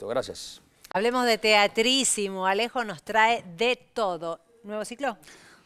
Gracias. Hablemos de teatrísimo. Alejo nos trae de todo. ¿Nuevo ciclo?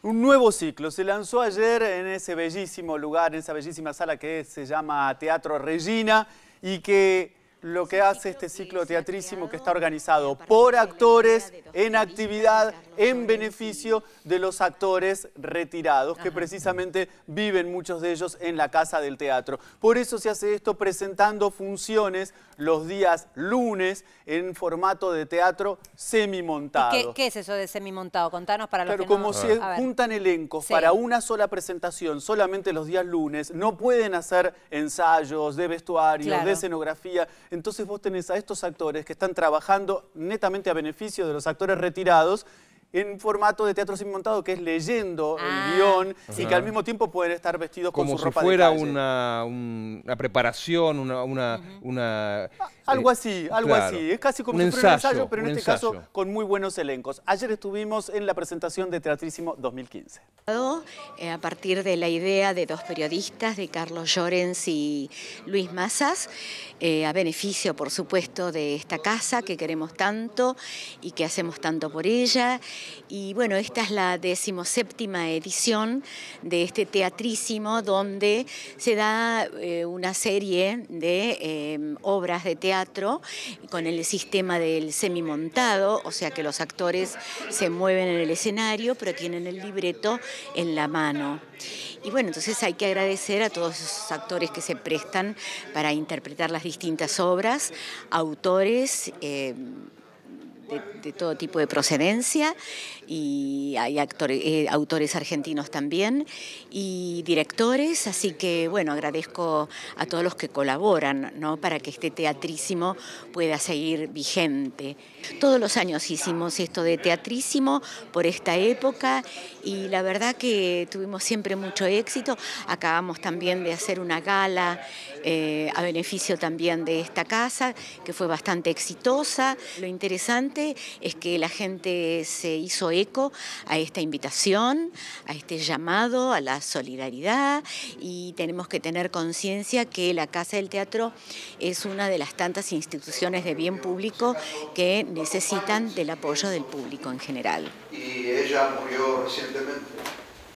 Un nuevo ciclo. Se lanzó ayer en ese bellísimo lugar, en esa bellísima sala que se llama Teatro Regina y que lo que hace este ciclo teatrísimo que está organizado por actores en actividad en beneficio de los actores retirados que precisamente viven muchos de ellos en la casa del teatro. Por eso se hace esto presentando funciones los días lunes en formato de teatro semimontado. qué, es eso de semimontado? Contanos para los Pero que como se si juntan elencos para una sola presentación solamente los días lunes, no pueden hacer ensayos de vestuario, de escenografía, entonces vos tenés a estos actores que están trabajando netamente a beneficio de los actores retirados en formato de teatro sin montado, que es leyendo el ah. guión y que al mismo tiempo pueden estar vestidos como con su si fuera Una, una preparación, una... una, una ah, algo eh, así, algo así. Es casi como un, ensayo, pero en este caso con muy buenos elencos. Ayer estuvimos en la presentación de Teatrísimo 2015. Eh, a partir de la idea de dos periodistas, de Carlos Llorens y Luis Mazas, eh, a beneficio, por supuesto, de esta casa que queremos tanto y que hacemos tanto por ella. Y bueno, esta es la decimoséptima edición de este teatrísimo donde se da eh, una serie de em, obras de teatro con el sistema del semimontado, o sea que los actores se mueven en el escenario pero tienen el libreto en la mano. Y bueno, entonces hay que agradecer a todos esos actores que se prestan para interpretar las distintas obras, autores, em, de, todo tipo de procedencia y hay eh, autores argentinos también y directores, así que bueno, agradezco a todos los que colaboran ¿no? para que este teatrísimo pueda seguir vigente. Todos los años hicimos esto de teatrísimo por esta época y la verdad que tuvimos siempre mucho éxito. Acabamos también de hacer una gala eh, a beneficio también de esta casa, que fue bastante exitosa. Lo interesante es que la gente se hizo eco a esta invitación, a este llamado a la solidaridad y tenemos que tener conciencia que la Casa del Teatro es una de las tantas instituciones de bien público que necesitan del apoyo del público en general. Y ella murió recientemente.